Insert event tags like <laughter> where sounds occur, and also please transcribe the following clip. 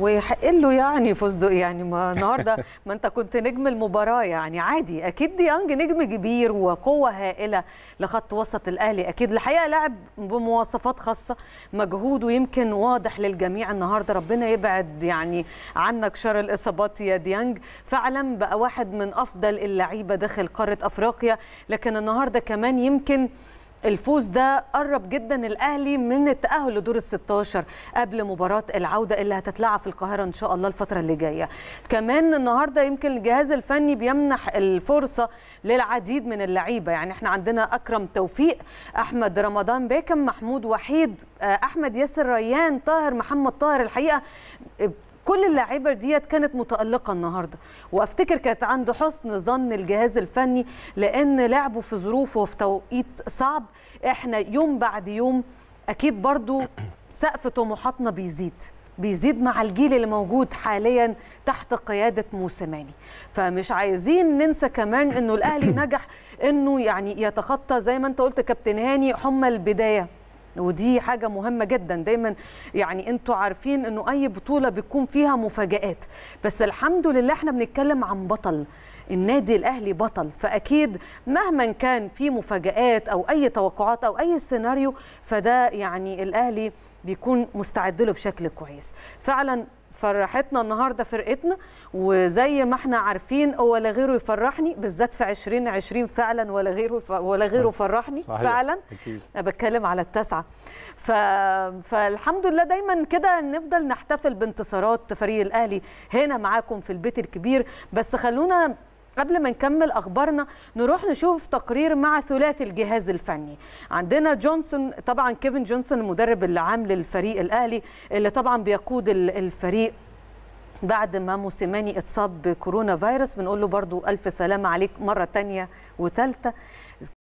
ويحق له يعني فستق يعني ما النهارده <laughs> ما انت كنت نجم المباراه يعني عادي اكيد ديانج نجم كبير وقوه هائله لخط وسط الاهلي اكيد الحقيقه لاعب بمواصفات خاصه مجهوده يمكن واضح للجميع النهارده ربنا يبعد يعني عنك شر الاصابات يا ديانج فعلا بقى واحد من افضل اللعيبه داخل قاره افريقيا لكن النهارده كمان يمكن الفوز ده قرب جدا الاهلي من التاهل لدور ال 16 قبل مباراه العوده اللي هتتلعب في القاهره ان شاء الله الفتره اللي جايه كمان النهارده يمكن الجهاز الفني بيمنح الفرصه للعديد من اللعيبه يعني احنا عندنا اكرم توفيق احمد رمضان بيكم محمود وحيد آه، احمد ياسر ريان طاهر محمد طاهر الحقيقه كل اللعيبه ديت كانت متالقه النهارده وافتكر كانت عنده حسن ظن الجهاز الفني لان لعبه في ظروف وفي توقيت صعب احنا يوم بعد يوم اكيد برضو سقف طموحاتنا بيزيد بيزيد مع الجيل اللي موجود حاليا تحت قياده موسيماني فمش عايزين ننسى كمان انه الاهلي نجح انه يعني يتخطى زي ما انت قلت كابتن هاني حمى البدايه ودي حاجه مهمه جدا دايما يعني انتوا عارفين انه اي بطوله بيكون فيها مفاجات بس الحمد لله احنا بنتكلم عن بطل النادي الاهلي بطل فاكيد مهما كان في مفاجات او اي توقعات او اي سيناريو فده يعني الاهلي بيكون مستعد له بشكل كويس فعلا فرحتنا النهارده فرقتنا وزي ما احنا عارفين هو لا غيره يفرحني بالذات في 2020 فعلا ولا غيره ولا غيره فرحني صحيح. فعلا أكيد. انا بتكلم على التاسعه ف... فالحمد لله دايما كده نفضل نحتفل بانتصارات فريق الاهلي هنا معاكم في البيت الكبير بس خلونا قبل ما نكمل اخبارنا نروح نشوف تقرير مع ثلاثي الجهاز الفني عندنا جونسون طبعا كيفن جونسون المدرب العام للفريق الاهلي اللي طبعا بيقود الفريق بعد ما موسيماني اتصاب بكورونا فيروس بنقول له برضو الف سلامه عليك مره تانية وثالثه